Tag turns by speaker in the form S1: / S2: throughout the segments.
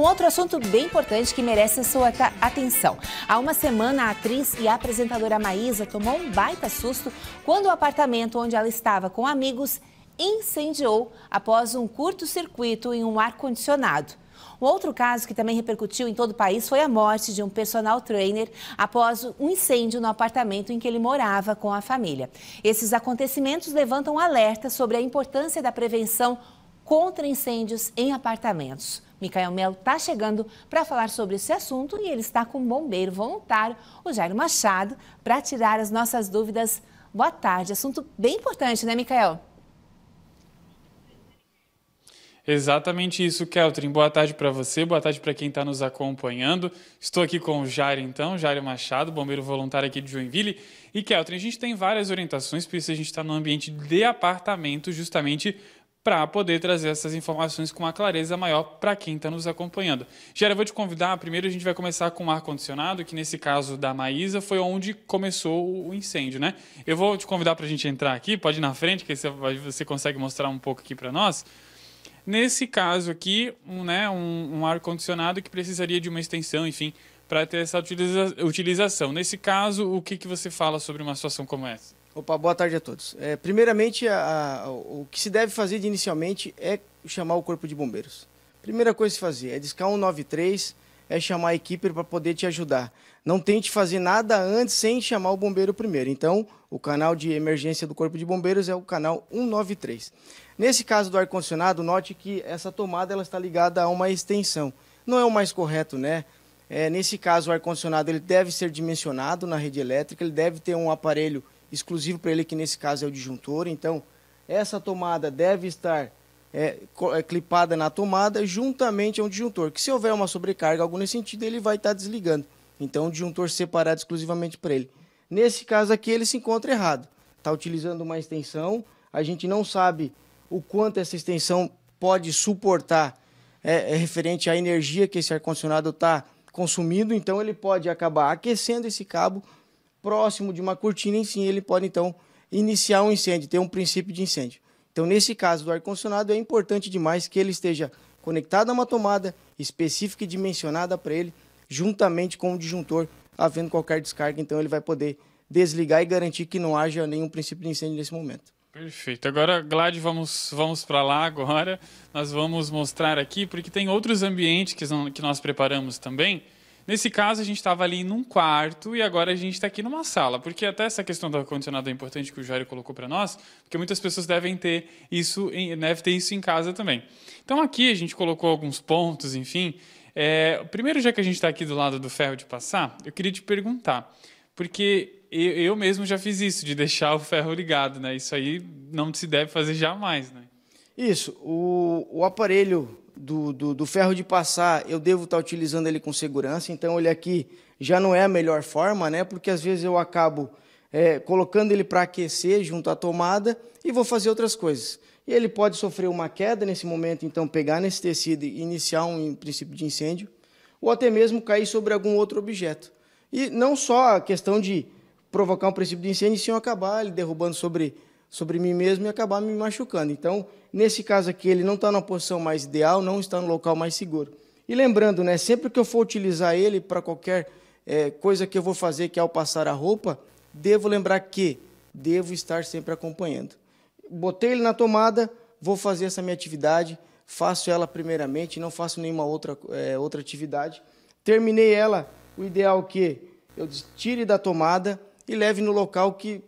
S1: com outro assunto bem importante que merece sua atenção. Há uma semana, a atriz e a apresentadora Maísa tomou um baita susto quando o apartamento onde ela estava com amigos incendiou após um curto-circuito em um ar-condicionado. Um outro caso que também repercutiu em todo o país foi a morte de um personal trainer após um incêndio no apartamento em que ele morava com a família. Esses acontecimentos levantam alerta sobre a importância da prevenção contra incêndios em apartamentos. Micael Melo está chegando para falar sobre esse assunto e ele está com um bombeiro voluntário, o Jairo Machado, para tirar as nossas dúvidas. Boa tarde, assunto bem importante, né, Micael?
S2: Exatamente isso, Keltrin. Boa tarde para você, boa tarde para quem está nos acompanhando. Estou aqui com o Jairo, então, Jairo Machado, bombeiro voluntário aqui de Joinville. E, Keltrin, a gente tem várias orientações, por isso a gente está no ambiente de apartamento, justamente para poder trazer essas informações com uma clareza maior para quem está nos acompanhando. Gera, eu vou te convidar. Primeiro a gente vai começar com o ar-condicionado, que nesse caso da Maísa foi onde começou o incêndio, né? Eu vou te convidar para a gente entrar aqui, pode ir na frente, que você consegue mostrar um pouco aqui para nós. Nesse caso aqui, um, né, um, um ar-condicionado que precisaria de uma extensão, enfim, para ter essa utiliza utilização. Nesse caso, o que, que você fala sobre uma situação como essa?
S3: Opa, boa tarde a todos. É, primeiramente, a, a, o que se deve fazer de inicialmente é chamar o Corpo de Bombeiros. Primeira coisa a se fazer é discar 193, é chamar a equipe para poder te ajudar. Não tente fazer nada antes sem chamar o bombeiro primeiro. Então, o canal de emergência do Corpo de Bombeiros é o canal 193. Nesse caso do ar-condicionado, note que essa tomada ela está ligada a uma extensão. Não é o mais correto, né? É, nesse caso, o ar-condicionado ele deve ser dimensionado na rede elétrica, ele deve ter um aparelho exclusivo para ele, que nesse caso é o disjuntor. Então, essa tomada deve estar é, é clipada na tomada juntamente a um disjuntor, que se houver uma sobrecarga, algum nesse sentido, ele vai estar tá desligando. Então, o disjuntor separado exclusivamente para ele. Nesse caso aqui, ele se encontra errado. Está utilizando uma extensão, a gente não sabe o quanto essa extensão pode suportar é, é referente à energia que esse ar-condicionado está consumindo, então ele pode acabar aquecendo esse cabo próximo de uma cortina, sim, ele pode então iniciar um incêndio, ter um princípio de incêndio. Então, nesse caso do ar-condicionado, é importante demais que ele esteja conectado a uma tomada específica e dimensionada para ele, juntamente com o disjuntor, havendo qualquer descarga, então ele vai poder desligar e garantir que não haja nenhum princípio de incêndio nesse momento.
S2: Perfeito. Agora, Glad, vamos, vamos para lá agora. Nós vamos mostrar aqui, porque tem outros ambientes que, que nós preparamos também, Nesse caso, a gente estava ali num quarto e agora a gente está aqui numa sala, porque até essa questão do ar-condicionado é importante que o Jairo colocou para nós, porque muitas pessoas devem ter isso, deve ter isso em casa também. Então aqui a gente colocou alguns pontos, enfim. É, primeiro, já que a gente está aqui do lado do ferro de passar, eu queria te perguntar, porque eu, eu mesmo já fiz isso, de deixar o ferro ligado, né? Isso aí não se deve fazer jamais, né?
S3: Isso, o, o aparelho do, do, do, ferro de passar, eu devo estar utilizando ele com segurança, então ele aqui já não é a melhor forma, né? Porque às vezes eu acabo é, colocando ele para aquecer junto à tomada e vou fazer outras coisas. E ele pode sofrer uma queda nesse momento, então pegar nesse tecido e iniciar um princípio de incêndio, ou até mesmo cair sobre algum outro objeto. E não só a questão de provocar um princípio de incêndio, sim acabar ele derrubando sobre sobre mim mesmo e acabar me machucando. Então, nesse caso aqui, ele não está na posição mais ideal, não está no local mais seguro. E lembrando, né, sempre que eu for utilizar ele para qualquer é, coisa que eu vou fazer, que é ao passar a roupa, devo lembrar que devo estar sempre acompanhando. Botei ele na tomada, vou fazer essa minha atividade, faço ela primeiramente, não faço nenhuma outra, é, outra atividade. Terminei ela, o ideal é que eu tire da tomada e leve no local que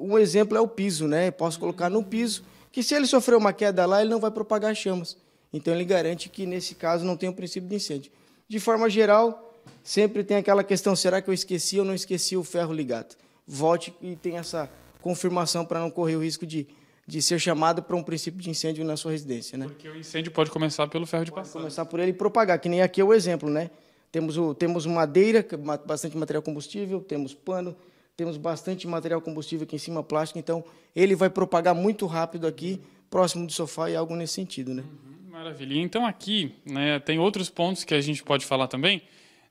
S3: um exemplo é o piso, né? Eu posso colocar no uhum. piso, que se ele sofrer uma queda lá, ele não vai propagar chamas. Então ele garante que nesse caso não tem o um princípio de incêndio. De forma geral, sempre tem aquela questão: será que eu esqueci ou não esqueci o ferro ligado? Volte e tem essa confirmação para não correr o risco de, de ser chamado para um princípio de incêndio na sua residência, né? Porque o incêndio pode começar pelo ferro de passagem. Começar por ele e propagar, que nem aqui é o exemplo, né? Temos, o, temos madeira, é bastante material combustível, temos pano, temos bastante material combustível aqui em cima, plástico, então ele vai propagar muito rápido aqui, próximo do sofá e algo nesse sentido, né? Uhum,
S2: maravilha. Então aqui né, tem outros pontos que a gente pode falar também.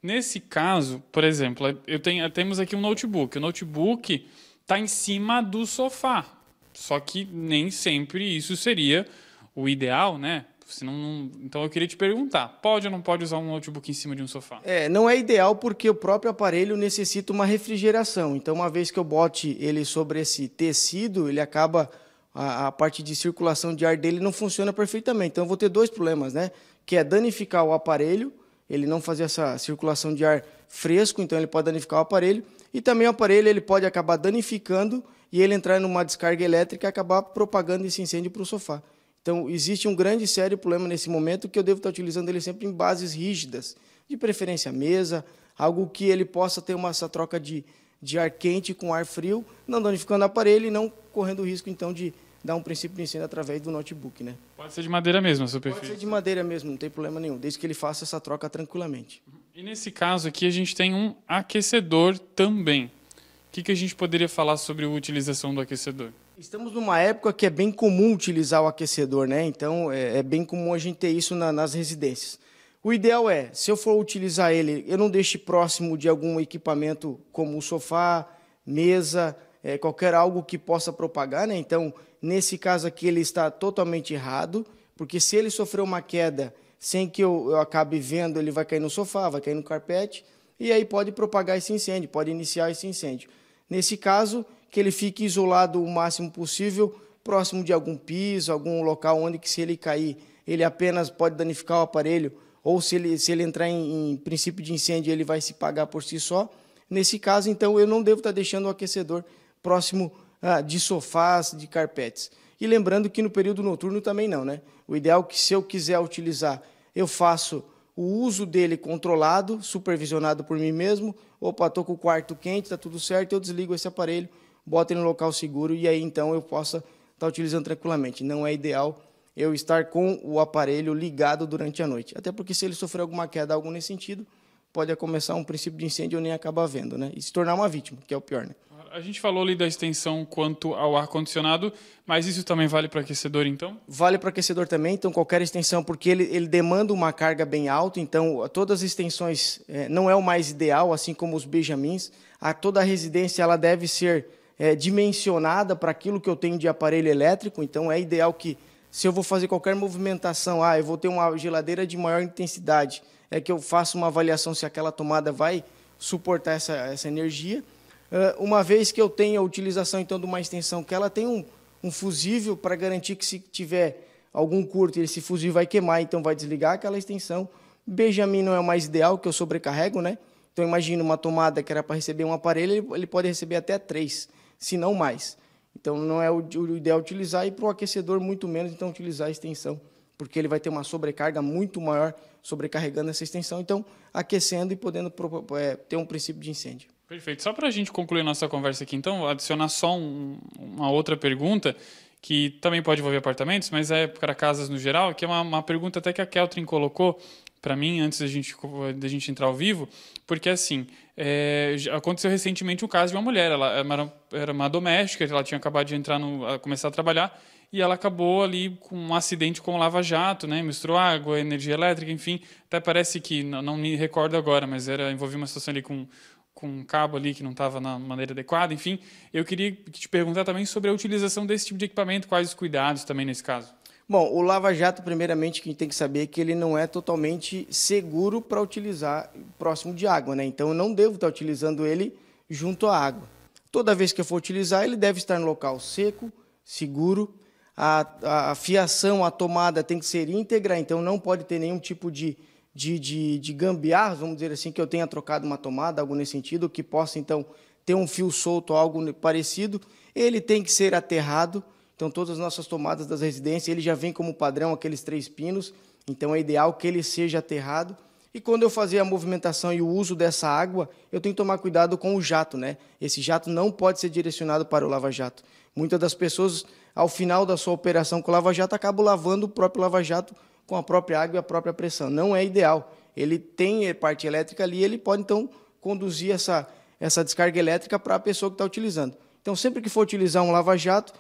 S2: Nesse caso, por exemplo, eu tenho, temos aqui um notebook. O notebook está em cima do sofá. Só que nem sempre isso seria o ideal, né? senão não... Então eu queria te perguntar, pode ou não pode usar um notebook em cima de um sofá?
S3: É, não é ideal porque o próprio aparelho necessita uma refrigeração. Então, uma vez que eu bote ele sobre esse tecido, ele acaba a, a parte de circulação de ar dele não funciona perfeitamente. Então, eu vou ter dois problemas, né? Que é danificar o aparelho, ele não fazer essa circulação de ar fresco, então ele pode danificar o aparelho, e também o aparelho ele pode acabar danificando e ele entrar numa descarga elétrica e acabar propagando esse incêndio para o sofá. Então, existe um grande e sério problema nesse momento que eu devo estar utilizando ele sempre em bases rígidas, de preferência mesa, algo que ele possa ter uma, essa troca de, de ar quente com ar frio, não danificando o aparelho e não correndo o risco, então, de dar um princípio de incêndio através do notebook. Né? Pode
S2: ser de madeira mesmo a superfície? Pode ser
S3: de madeira mesmo, não tem problema nenhum, desde que ele faça essa troca tranquilamente.
S2: E nesse caso aqui, a gente tem um aquecedor também. O que, que a gente poderia falar sobre a utilização do aquecedor?
S3: Estamos numa época que é bem comum utilizar o aquecedor, né? Então é, é bem comum a gente ter isso na, nas residências. O ideal é, se eu for utilizar ele, eu não deixe próximo de algum equipamento como o sofá, mesa, é, qualquer algo que possa propagar, né? Então, nesse caso aqui, ele está totalmente errado, porque se ele sofreu uma queda sem que eu, eu acabe vendo, ele vai cair no sofá, vai cair no carpete, e aí pode propagar esse incêndio, pode iniciar esse incêndio. Nesse caso, que ele fique isolado o máximo possível, próximo de algum piso, algum local onde que se ele cair, ele apenas pode danificar o aparelho, ou se ele, se ele entrar em, em princípio de incêndio, ele vai se pagar por si só. Nesse caso, então, eu não devo estar tá deixando o aquecedor próximo ah, de sofás, de carpetes. E lembrando que no período noturno também não, né? O ideal é que se eu quiser utilizar, eu faço o uso dele controlado, supervisionado por mim mesmo. Opa, estou com o quarto quente, está tudo certo, eu desligo esse aparelho bota ele no local seguro e aí então eu possa estar tá utilizando tranquilamente. Não é ideal eu estar com o aparelho ligado durante a noite. Até porque se ele sofrer alguma queda, algo nesse sentido, pode começar um princípio de incêndio ou nem acaba vendo, né? E se tornar uma vítima, que é o pior, né?
S2: A gente falou ali da extensão quanto ao ar-condicionado, mas isso também vale para aquecedor, então?
S3: Vale para aquecedor também, então qualquer extensão, porque ele, ele demanda uma carga bem alta, então todas as extensões é, não é o mais ideal, assim como os benjamins. A, toda a residência ela deve ser é, dimensionada para aquilo que eu tenho de aparelho elétrico, então é ideal que, se eu vou fazer qualquer movimentação, ah, eu vou ter uma geladeira de maior intensidade, é que eu faça uma avaliação se aquela tomada vai suportar essa, essa energia. Uh, uma vez que eu tenho a utilização, então, de uma extensão que ela tem um, um fusível para garantir que se tiver algum curto, esse fusível vai queimar, então vai desligar aquela extensão. Benjamin não é o mais ideal, que eu sobrecarrego, né? Então, imagina uma tomada que era para receber um aparelho, ele pode receber até três se não mais. Então, não é o, o ideal utilizar, e para o aquecedor, muito menos, então, utilizar a extensão, porque ele vai ter uma sobrecarga muito maior sobrecarregando essa extensão, então, aquecendo e podendo é, ter um princípio de incêndio.
S2: Perfeito. Só para a gente concluir nossa conversa aqui, então, adicionar só um, uma outra pergunta, que também pode envolver apartamentos, mas é para casas no geral, que é uma, uma pergunta até que a Keltrin colocou para mim antes da gente, da gente entrar ao vivo, porque assim, é, aconteceu recentemente o um caso de uma mulher, ela era, era uma doméstica, ela tinha acabado de entrar no, começar a trabalhar e ela acabou ali com um acidente com lava-jato, né? Misturou água, energia elétrica, enfim. Até parece que, não, não me recordo agora, mas era envolvia uma situação ali com, com um cabo ali que não estava na maneira adequada, enfim. Eu queria te perguntar também sobre a utilização desse tipo de equipamento, quais os cuidados também nesse caso.
S3: Bom, o Lava Jato, primeiramente, que a gente tem que saber que ele não é totalmente seguro para utilizar próximo de água, né? Então, eu não devo estar tá utilizando ele junto à água. Toda vez que eu for utilizar, ele deve estar no local seco, seguro. A, a, fiação, a tomada tem que ser íntegra, então não pode ter nenhum tipo de, de, de, de gambiarra, vamos dizer assim, que eu tenha trocado uma tomada, algo nesse sentido, que possa, então, ter um fio solto, ou algo parecido. Ele tem que ser aterrado então, todas as nossas tomadas das residências, ele já vem como padrão aqueles três pinos. Então, é ideal que ele seja aterrado. E quando eu fazer a movimentação e o uso dessa água, eu tenho que tomar cuidado com o jato, né? Esse jato não pode ser direcionado para o lava-jato. Muitas das pessoas, ao final da sua operação com o lava-jato, acabam lavando o próprio lava-jato com a própria água e a própria pressão. Não é ideal. Ele tem é, parte elétrica ali, ele pode então conduzir essa, essa descarga elétrica para a pessoa que está utilizando. Então, sempre que for utilizar um lava-jato,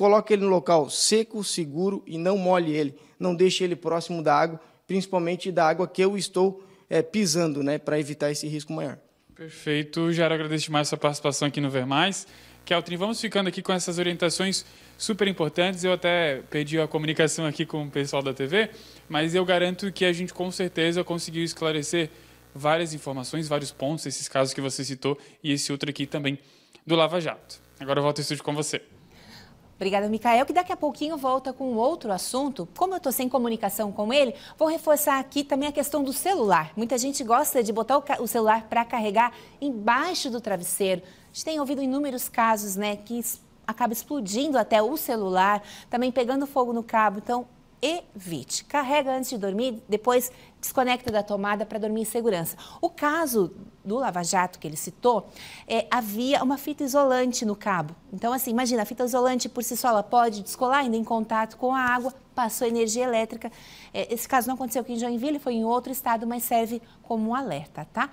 S3: Coloque ele no local seco, seguro e não molhe ele. Não deixe ele próximo da água, principalmente da água que eu estou é, pisando, né, para evitar esse risco maior.
S2: Perfeito. já agradeço demais a sua participação aqui no Ver Mais. Keltrin, vamos ficando aqui com essas orientações super importantes. Eu até pedi a comunicação aqui com o pessoal da TV, mas eu garanto que a gente com certeza conseguiu esclarecer várias informações, vários pontos, esses casos que você citou e esse outro aqui também do Lava Jato. Agora eu volto ao estúdio com você.
S1: Obrigada, Micael, que daqui a pouquinho volta com outro assunto. Como eu estou sem comunicação com ele, vou reforçar aqui também a questão do celular. Muita gente gosta de botar o celular para carregar embaixo do travesseiro. A gente tem ouvido inúmeros casos, né, que acaba explodindo até o celular, também pegando fogo no cabo. Então, evite. Carrega antes de dormir, depois desconecta da tomada para dormir em segurança. O caso do Lava Jato que ele citou, é, havia uma fita isolante no cabo. Então, assim, imagina, a fita isolante por si só ela pode descolar ainda em contato com a água, passou energia elétrica. É, esse caso não aconteceu aqui em Joinville, foi em outro estado, mas serve como um alerta, tá?